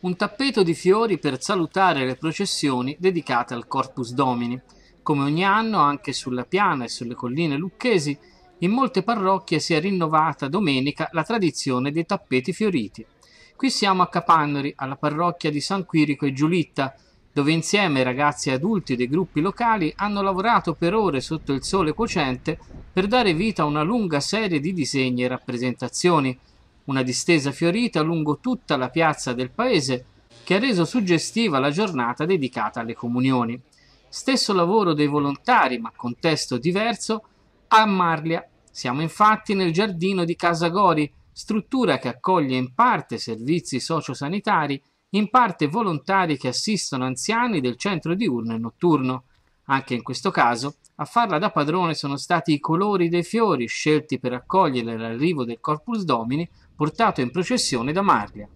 un tappeto di fiori per salutare le processioni dedicate al Corpus Domini. Come ogni anno, anche sulla piana e sulle colline lucchesi, in molte parrocchie si è rinnovata domenica la tradizione dei tappeti fioriti. Qui siamo a Capannori, alla parrocchia di San Quirico e Giulitta, dove insieme ragazzi e adulti dei gruppi locali hanno lavorato per ore sotto il sole cocente per dare vita a una lunga serie di disegni e rappresentazioni, una distesa fiorita lungo tutta la piazza del paese che ha reso suggestiva la giornata dedicata alle comunioni. Stesso lavoro dei volontari, ma contesto diverso, a Marlia. Siamo infatti nel giardino di Casa Gori, struttura che accoglie in parte servizi sociosanitari, in parte volontari che assistono anziani del centro diurno e notturno. Anche in questo caso, a farla da padrone sono stati i colori dei fiori scelti per accogliere l'arrivo del Corpus Domini portato in processione da Marlia.